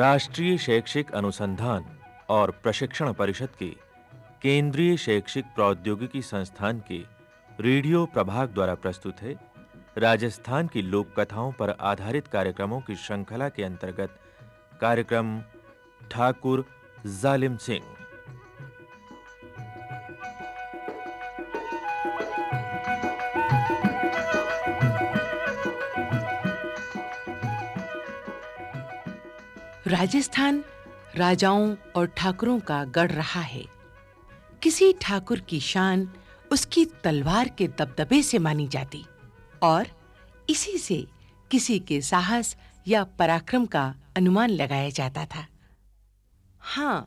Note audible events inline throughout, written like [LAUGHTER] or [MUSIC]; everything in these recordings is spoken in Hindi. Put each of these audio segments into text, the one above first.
राष्ट्रीय शैक्षिक अनुसंधान और प्रशिक्षण परिषद के केंद्रीय शैक्षिक प्रौद्योगिकी संस्थान के रेडियो प्रभाग द्वारा प्रस्तुत है राजस्थान की लोक कथाओं पर आधारित कार्यक्रमों की श्रृंखला के अंतर्गत कार्यक्रम ठाकुर जालिम सिंह राजस्थान राजाओं और ठाकुरों का गढ़ रहा है किसी ठाकुर की शान उसकी तलवार के दबदबे से मानी जाती और इसी से किसी के साहस या पराक्रम का अनुमान लगाया जाता था हां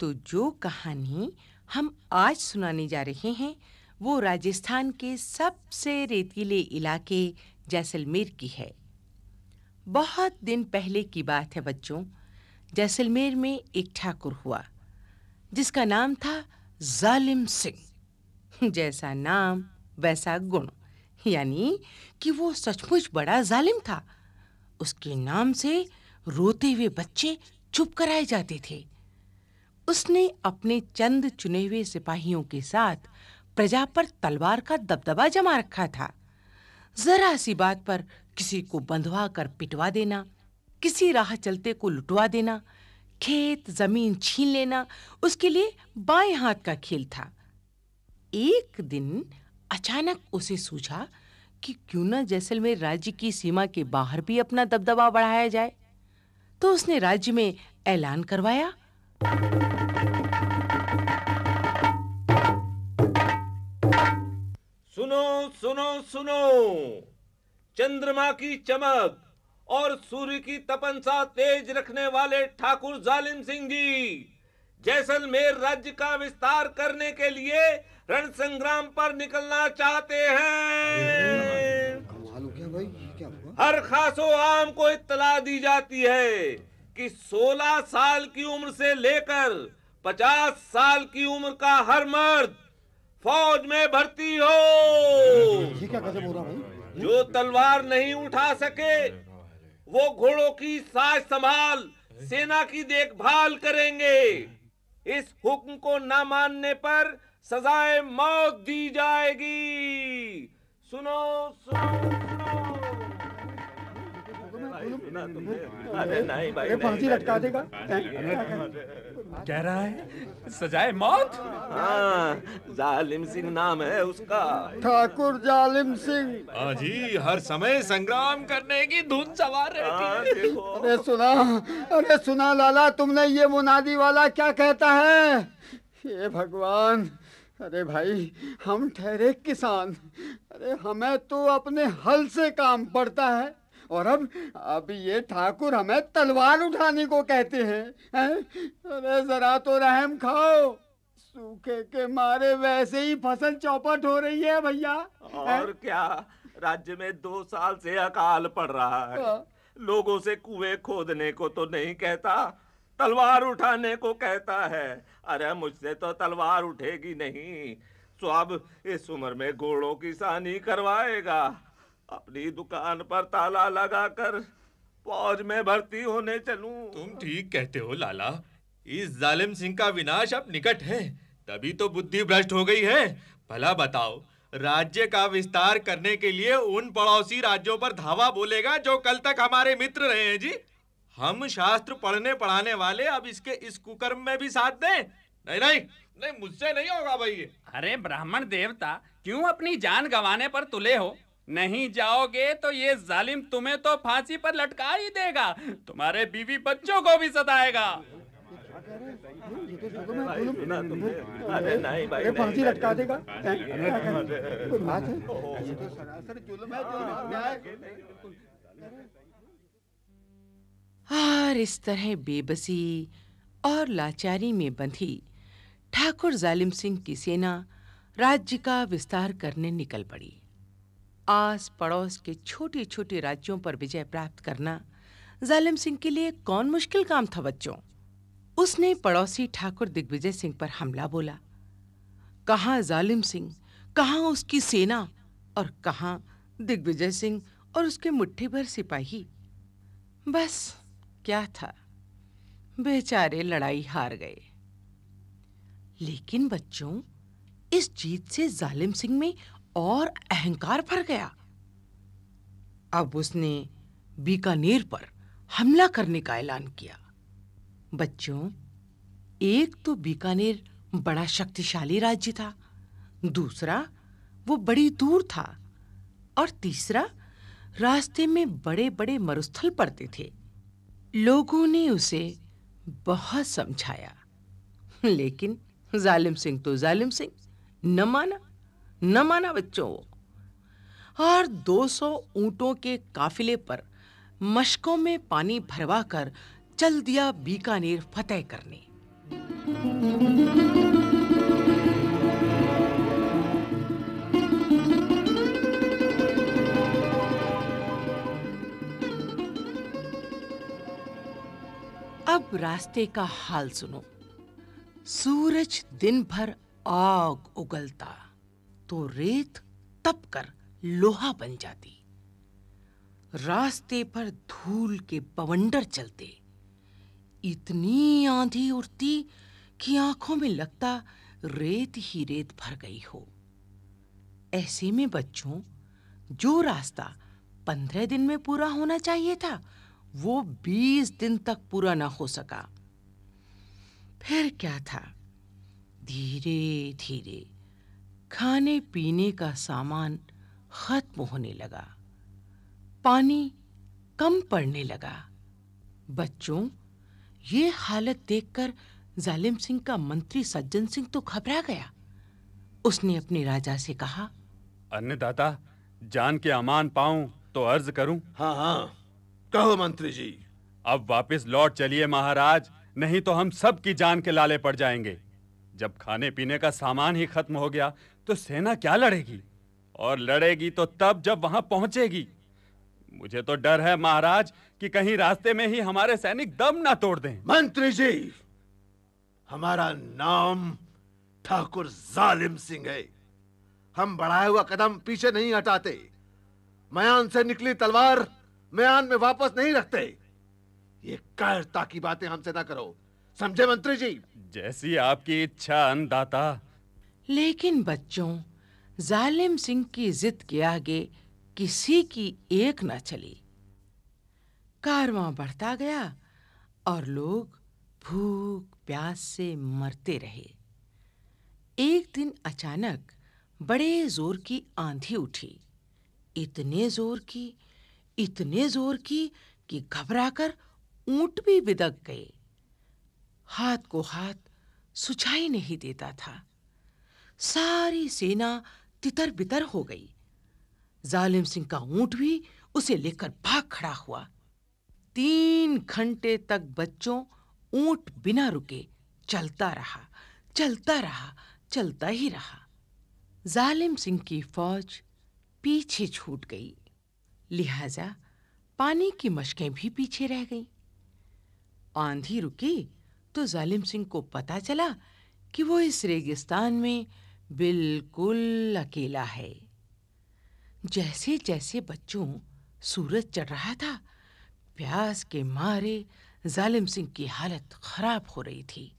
तो जो कहानी हम आज सुनाने जा रहे हैं वो राजस्थान के सबसे रेतीले इलाके जैसलमेर की है बहुत दिन पहले की बात है बच्चों जैसलमेर में एक ठाकुर हुआ जिसका नाम था जालिम सिंह जैसा नाम वैसा गुण यानी कि वो सचमुच बड़ा जालिम था उसके नाम से रोते हुए बच्चे चुप कराए जाते थे उसने अपने चंद चुने हुए सिपाहियों के साथ प्रजा पर तलवार का दबदबा जमा रखा था जरा सी बात पर किसी को बंधवा कर पिटवा देना किसी राह चलते को लुटवा देना खेत जमीन छीन लेना उसके लिए बाएं हाथ का खेल था एक दिन अचानक उसे सूझा कि क्यों ना जैसलमेर राज्य की सीमा के बाहर भी अपना दबदबा बढ़ाया जाए तो उसने राज्य में ऐलान करवाया सुनो सुनो सुनो चंद्रमा की चमक और सूर्य की तपनसा तेज रखने वाले ठाकुर जालिम सिंह जी जैसलमेर राज्य का विस्तार करने के लिए रण संग्राम पर निकलना चाहते हैं हर खासो आम को इतला दी जाती है कि 16 साल की उम्र से लेकर 50 साल की उम्र का हर मर्द फौज में भर्ती हो ये क्या हो रहा भाई जो तलवार नहीं उठा सके वो घोड़ों की साज संभाल सेना की देखभाल करेंगे इस हुक्म को न मानने पर सजाए मौत दी जाएगी सुनो सुनो अरे फांसी लटका देगा कह रहा है सजाए मौत जालिम सिंह नाम है उसका ठाकुर जालिम सिंह हाँ जी हर समय संग्राम करने की धुन सवार रहती है अरे सुना अरे सुना लाला तुमने ये मुनादी वाला क्या कहता है ये भगवान अरे भाई हम ठहरे किसान अरे हमें तो अपने हल से काम पड़ता है और अब अब ये ठाकुर हमें तलवार उठाने को कहते हैं है? अरे जरा तो रहम खाओ सूखे के मारे वैसे ही फसल चौपट हो रही है भैया और क्या राज्य में दो साल से अकाल पड़ रहा है हाँ। लोगों से कुएं खोदने को तो नहीं कहता तलवार उठाने को कहता है अरे मुझसे तो तलवार उठेगी नहीं तो अब इस उम्र में घोड़ों की सानी करवाएगा अपनी दुकान पर ताला लगाकर फौज में भर्ती होने चलूं। तुम ठीक कहते हो लाला इस जालिम सिंह का विनाश अब निकट है तभी तो बुद्धि भ्रष्ट हो गई है भला बताओ राज्य का विस्तार करने के लिए उन पड़ोसी राज्यों पर धावा बोलेगा जो कल तक हमारे मित्र रहे हैं जी हम शास्त्र पढ़ने पढ़ाने वाले अब इसके इस कुकर्म में भी साथ दें नहीं नहीं नहीं मुझसे नहीं होगा भाई अरे ब्राह्मण देवता क्यों अपनी जान गंवाने पर तुले हो नहीं जाओगे तो ये जालिम तुम्हें तो फांसी पर लटका ही देगा तुम्हारे बीवी बच्चों को भी सताएगा और इस तरह बेबसी और लाचारी में बंधी ठाकुर जालिम सिंह की सेना राज्य का विस्तार करने निकल पड़ी आस पड़ोस के छोटे छोटे राज्यों पर विजय प्राप्त करना जालिम सिंह के लिए कौन मुश्किल काम था बच्चों उसने पड़ोसी ठाकुर दिग्विजय सिंह पर हमला बोला कहा जालिम सिंह कहाँ उसकी सेना और कहाँ दिग्विजय सिंह और उसके मुट्ठी भर सिपाही बस क्या था बेचारे लड़ाई हार गए लेकिन बच्चों इस जीत से जालिम सिंह में और अहंकार भर गया अब उसने बीकानेर पर हमला करने का ऐलान किया बच्चों एक तो बीकानेर बड़ा शक्तिशाली राज्य था दूसरा वो बड़ी दूर था और तीसरा रास्ते में बड़े-बड़े मरुस्थल पड़ते थे लोगों ने उसे बहुत समझाया लेकिन जालिम सिंह तो जालिम सिंह न माना न माना बच्चों और 200 ऊंटों के काफिले पर मशकों में पानी भरवा कर चल दिया बीकानेर फतेह करने अब रास्ते का हाल सुनो सूरज दिन भर आग उगलता तो रेत तप कर लोहा बन जाती रास्ते पर धूल के पवंडर चलते इतनी आंधी उड़ती कि आंखों में लगता रेत ही रेत भर गई हो ऐसे में बच्चों जो रास्ता पंद्रह दिन में पूरा होना चाहिए था वो बीस दिन तक पूरा ना हो सका फिर क्या था धीरे धीरे खाने पीने का सामान खत्म होने लगा पानी कम पड़ने लगा बच्चों यह हालत देखकर जालिम सिंह का मंत्री सज्जन सिंह तो घबरा गया उसने अपने राजा से कहा अन्नदाता जान के अमान पाऊं तो अर्ज करूं हां हां कहो मंत्री जी अब वापस लौट चलिए महाराज नहीं तो हम सब की जान के लाले पड़ जाएंगे जब खाने पीने का सामान ही खत्म हो गया तो सेना क्या लड़ेगी और लड़ेगी तो तब जब वहां पहुंचेगी मुझे तो डर है महाराज कि कहीं रास्ते में ही हमारे सैनिक दम ना तोड़ दें मंत्री जी हमारा नाम ठाकुर जालिम सिंह है हम बढ़ाया हुआ कदम पीछे नहीं हटाते मयान से निकली तलवार मयान में वापस नहीं रखते ये कायरता की बातें हमसे ना करो समझे मंत्री जी जैसी आपकी इच्छा अन्नदाता लेकिन बच्चों जालिम सिंह की जिद के आगे किसी की एक न चली कारवां बढ़ता गया और लोग भूख प्यास से मरते रहे एक दिन अचानक बड़े जोर की आंधी उठी इतने जोर की इतने जोर की कि घबराकर ऊंट भी बिदक गए हाथ को हाथ सुझाई नहीं देता था सारी सेना तितर बितर हो गई जालिम सिंह का ऊंट भी उसे लेकर भाग खड़ा हुआ तीन घंटे तक बच्चों ऊंट बिना रुके चलता रहा चलता रहा चलता ही रहा जालिम सिंह की फौज पीछे छूट गई लिहाजा पानी की मशकें भी पीछे रह गईं। आंधी रुकी तो जालिम सिंह को पता चला कि वो इस रेगिस्तान में बिल्कुल अकेला है जैसे जैसे बच्चों सूरज चढ़ रहा था प्यास के मारे जालिम सिंह की हालत खराब हो रही थी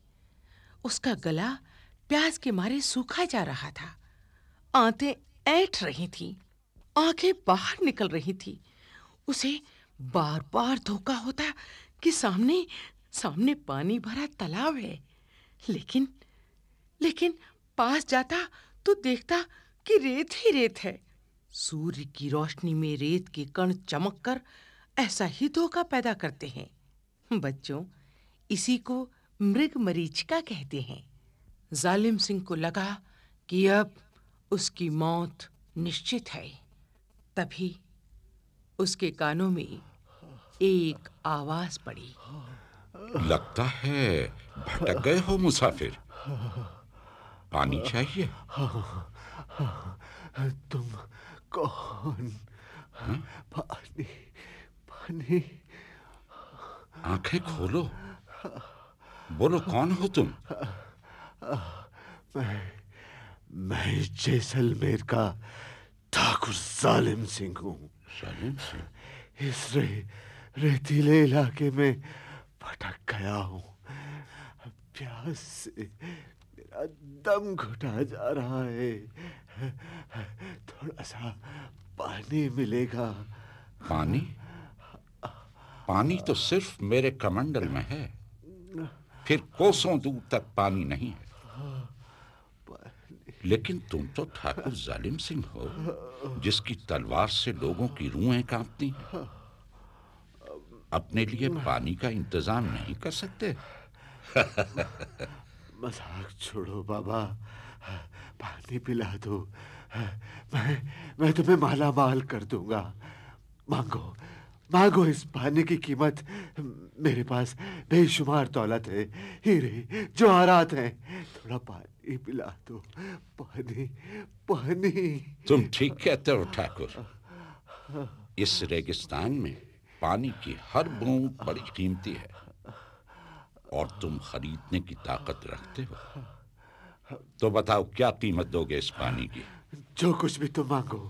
उसका गला प्यास के मारे सूखा जा रहा था आंतें ऐठ रही थीं, आंखें बाहर निकल रही थीं। उसे बार बार धोखा होता कि सामने सामने पानी भरा तालाब है लेकिन लेकिन पास जाता तो देखता कि रेत ही रेत है सूर्य की रोशनी में रेत के कण चमक कर ऐसा ही धोखा पैदा करते हैं बच्चों इसी को मृग मरीचिका कहते हैं जालिम सिंह को लगा कि अब उसकी मौत निश्चित है तभी उसके कानों में एक आवाज पड़ी लगता है भटक गए हो मुसाफिर पानी चाहिए तुम कौन हाँ? पानी पानी आंखें खोलो बोलो कौन हो तुम मैं मैं जैसलमेर का ठाकुर सालिम सिंह हूँ सालिम सिंह इस रे, रेतीले इलाके में भटक गया हूँ प्यास से मेरा दम घुटा जा रहा है थोड़ा सा पानी मिलेगा पानी पानी तो सिर्फ मेरे कमंडल में है फिर कोसों दूर तक पानी नहीं है लेकिन तुम तो ठाकुर जालिम सिंह हो जिसकी तलवार से लोगों की रूहें कांपती हैं अपने लिए पानी का इंतजाम नहीं कर सकते [LAUGHS] मजाक छोड़ो बाबा पानी पिला दो मैं मैं तुम्हें माला माल कर दूंगा मांगो मांगो इस पानी की कीमत मेरे पास बेशुमार दौलत है हीरे जवाहरात हैं थोड़ा पानी पिला दो पानी पानी तुम ठीक कहते हो ठाकुर इस रेगिस्तान में पानी की हर बूंद बड़ी कीमती है और तुम खरीदने की ताकत रखते हो तो बताओ क्या कीमत दोगे इस पानी की जो कुछ भी तुम मांगो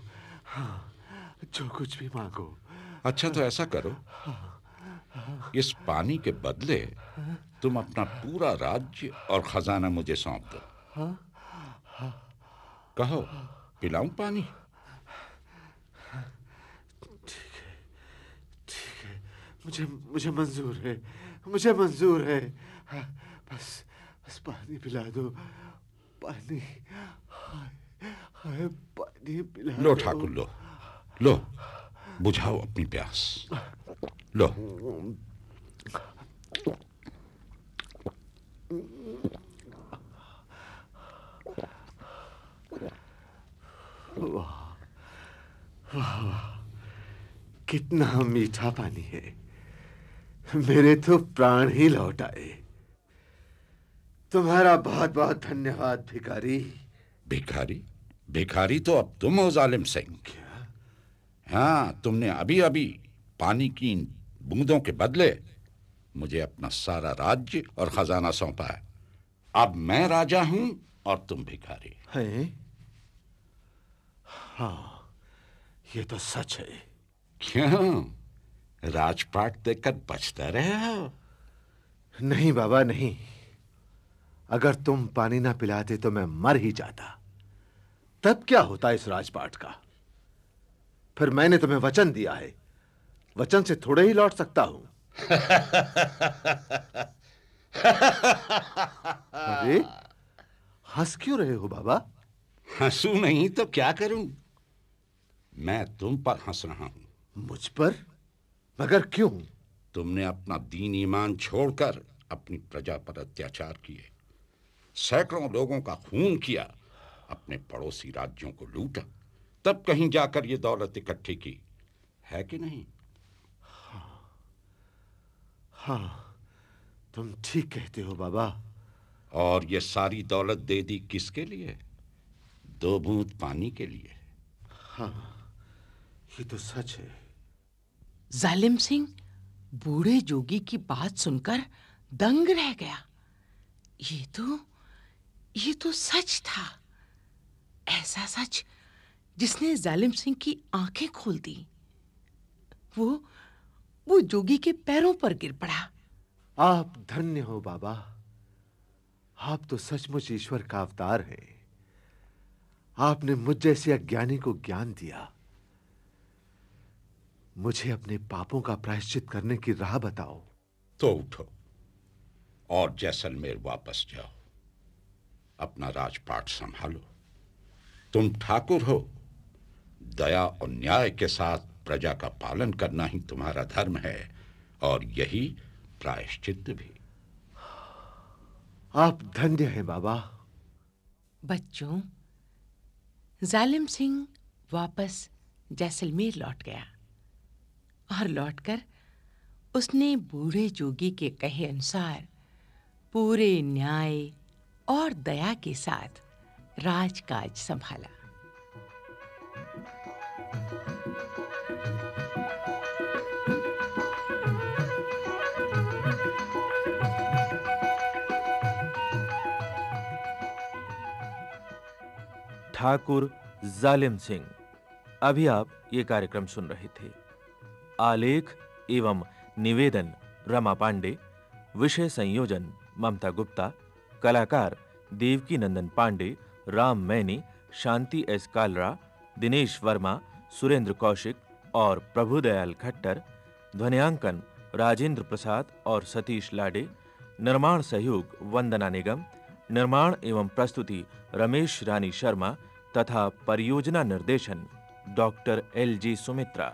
हाँ, जो कुछ भी मांगो अच्छा तो ऐसा करो इस पानी के बदले तुम अपना पूरा राज्य और खजाना मुझे सौंप दो कहो पिलाऊं पानी ठीक है ठीक है मुझे मुझे मंजूर है मुझे मंजूर है बस बस पानी पिला दो पानी हाय पानी पिला लो ठाकुर लो लो बुझाओ अपनी प्यास लो वाह वाह कितना मीठा पानी है मेरे तो प्राण ही लौट आए तुम्हारा बहुत बहुत धन्यवाद भिखारी भिखारी भिखारी तो अब तुम हो जालिम सिंह क्या हाँ तुमने अभी अभी पानी की इन बूंदों के बदले मुझे अपना सारा राज्य और खजाना सौंपा है अब मैं राजा हूं और तुम भिखारी है हाँ ये तो सच है क्यों राजपाट देखकर बचता रहे हो नहीं बाबा नहीं अगर तुम पानी ना पिलाते तो मैं मर ही जाता तब क्या होता इस राजपाट का फिर मैंने तुम्हें वचन दिया है वचन से थोड़े ही लौट सकता हूं अरे हंस क्यों रहे हो बाबा हंसू नहीं तो क्या करूं मैं तुम पर हंस रहा हूं मुझ पर मगर क्यों तुमने अपना दीन ईमान छोड़कर अपनी प्रजा पर अत्याचार किए सैकड़ों लोगों का खून किया अपने पड़ोसी राज्यों को लूटा तब कहीं जाकर यह दौलत इकट्ठी की है कि नहीं हाँ, हाँ तुम ठीक कहते हो बाबा और ये सारी दौलत दे दी किसके लिए दो बूंद पानी के लिए हाँ ये तो सच है जालिम सिंह बूढ़े जोगी की बात सुनकर दंग रह गया ये तो ये तो सच था ऐसा सच जिसने जालिम सिंह की आंखें खोल दी वो वो जोगी के पैरों पर गिर पड़ा आप धन्य हो बाबा आप तो सचमुच ईश्वर का अवतार हैं आपने मुझ जैसे अज्ञानी को ज्ञान दिया मुझे अपने पापों का प्रायश्चित करने की राह बताओ तो उठो और जैसलमेर वापस जाओ अपना राजपाट संभालो तुम ठाकुर हो दया और न्याय के साथ प्रजा का पालन करना ही तुम्हारा धर्म है और यही प्रायश्चित भी आप धन्य हैं बाबा बच्चों जालिम सिंह वापस जैसलमेर लौट गया और लौटकर उसने बूढ़े जोगी के कहे अनुसार पूरे न्याय और दया के साथ राजकाज संभाला ठाकुर जालिम सिंह अभी आप ये कार्यक्रम सुन रहे थे आलेख एवं निवेदन रमा पांडे विषय संयोजन ममता गुप्ता कलाकार देवकी नंदन पांडे राम मैनी शांति एस कालरा दिनेश वर्मा सुरेंद्र कौशिक और प्रभुदयाल खट्टर ध्वनियांकन राजेंद्र प्रसाद और सतीश लाडे निर्माण सहयोग वंदना निगम निर्माण एवं प्रस्तुति रमेश रानी शर्मा तथा परियोजना निर्देशन डॉक्टर एल जी सुमित्रा